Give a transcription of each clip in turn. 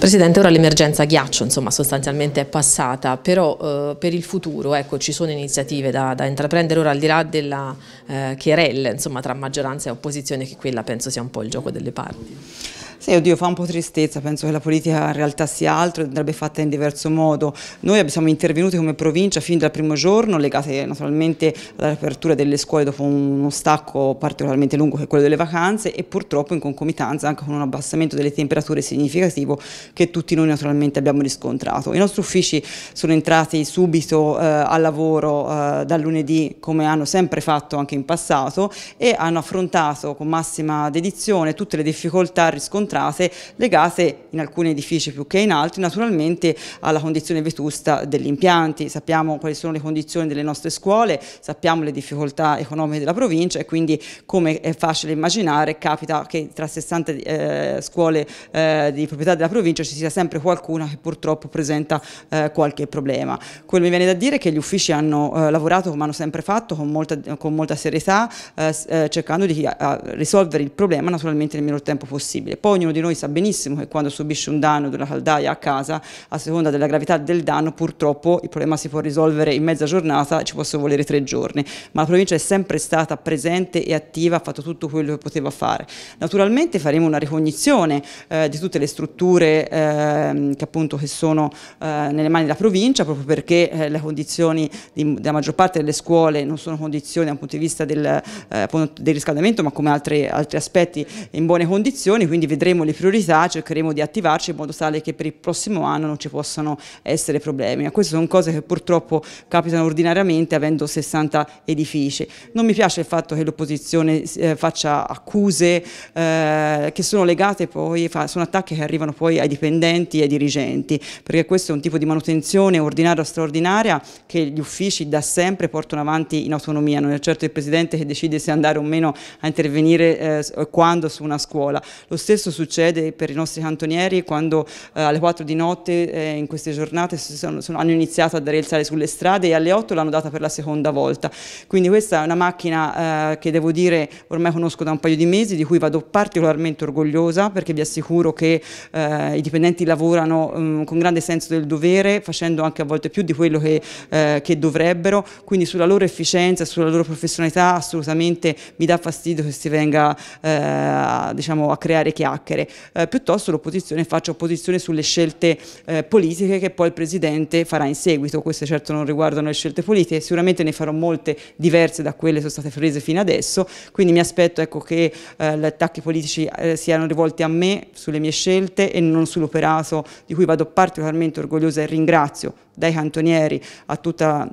Presidente, ora l'emergenza ghiaccio insomma, sostanzialmente è passata, però eh, per il futuro ecco, ci sono iniziative da, da, intraprendere, ora al di là della eh, querelle insomma, tra maggioranza e opposizione, che quella penso sia un po' il gioco delle parti. Sì, oddio, fa un po' tristezza, penso che la politica in realtà sia altro e andrebbe fatta in diverso modo. Noi siamo intervenuti come provincia fin dal primo giorno, legate naturalmente all'apertura delle scuole dopo uno stacco particolarmente lungo che è quello delle vacanze e purtroppo in concomitanza anche con un abbassamento delle temperature significativo che tutti noi naturalmente abbiamo riscontrato. I nostri uffici sono entrati subito eh, al lavoro eh, dal lunedì come hanno sempre fatto anche in passato e hanno affrontato con massima dedizione tutte le difficoltà riscontrate incontrate, legate in alcuni edifici più che in altri naturalmente alla condizione vetusta degli impianti. Sappiamo quali sono le condizioni delle nostre scuole, sappiamo le difficoltà economiche della provincia e quindi come è facile immaginare capita che tra 60 eh, scuole eh, di proprietà della provincia ci sia sempre qualcuna che purtroppo presenta eh, qualche problema. Quello mi viene da dire è che gli uffici hanno eh, lavorato come hanno sempre fatto con molta, con molta serietà eh, eh, cercando di risolvere il problema naturalmente nel minor tempo possibile. Poi ognuno di noi sa benissimo che quando subisce un danno della caldaia a casa, a seconda della gravità del danno, purtroppo il problema si può risolvere in mezza giornata, ci possono volere tre giorni, ma la provincia è sempre stata presente e attiva, ha fatto tutto quello che poteva fare. Naturalmente faremo una ricognizione eh, di tutte le strutture eh, che appunto che sono eh, nelle mani della provincia, proprio perché eh, le condizioni di, della maggior parte delle scuole non sono condizioni da un punto di vista del, eh, del riscaldamento, ma come altri, altri aspetti in buone condizioni, quindi vedremo cercheremo di priorità, cercheremo di attivarci in modo tale che per il prossimo anno non ci possano essere problemi. Ma queste sono cose che purtroppo capitano ordinariamente avendo 60 edifici. Non mi piace il fatto che l'opposizione eh, faccia accuse eh, che sono legate poi, sono attacchi che arrivano poi ai dipendenti e ai dirigenti, perché questo è un tipo di manutenzione ordinaria o straordinaria che gli uffici da sempre portano avanti in autonomia, non è certo il Presidente che decide se andare o meno a intervenire eh, quando su una scuola. Lo stesso su succede per i nostri cantonieri quando eh, alle 4 di notte eh, in queste giornate sono, sono, hanno iniziato a dare il sale sulle strade e alle 8 l'hanno data per la seconda volta. Quindi questa è una macchina eh, che devo dire ormai conosco da un paio di mesi, di cui vado particolarmente orgogliosa perché vi assicuro che eh, i dipendenti lavorano mh, mm, con grande senso del dovere, facendo anche a volte più di quello che, eh, che dovrebbero, quindi sulla loro efficienza, sulla loro professionalità assolutamente mi dà fastidio che si venga eh, diciamo, a creare chiacchiere chiacchiere, eh, piuttosto l'opposizione faccia opposizione sulle scelte eh, politiche che poi il Presidente farà in seguito, queste certo non riguardano le scelte politiche, sicuramente ne farò molte diverse da quelle che sono state prese fino adesso, quindi mi aspetto ecco, che eh, gli attacchi politici eh, siano rivolti a me, sulle mie scelte e non sull'operato di cui vado particolarmente orgogliosa e ringrazio dai cantonieri a tutta la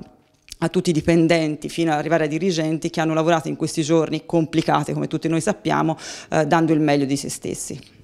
a tutti i dipendenti fino ad arrivare ai dirigenti che hanno lavorato in questi giorni complicati come tutti noi sappiamo eh, dando il meglio di se stessi.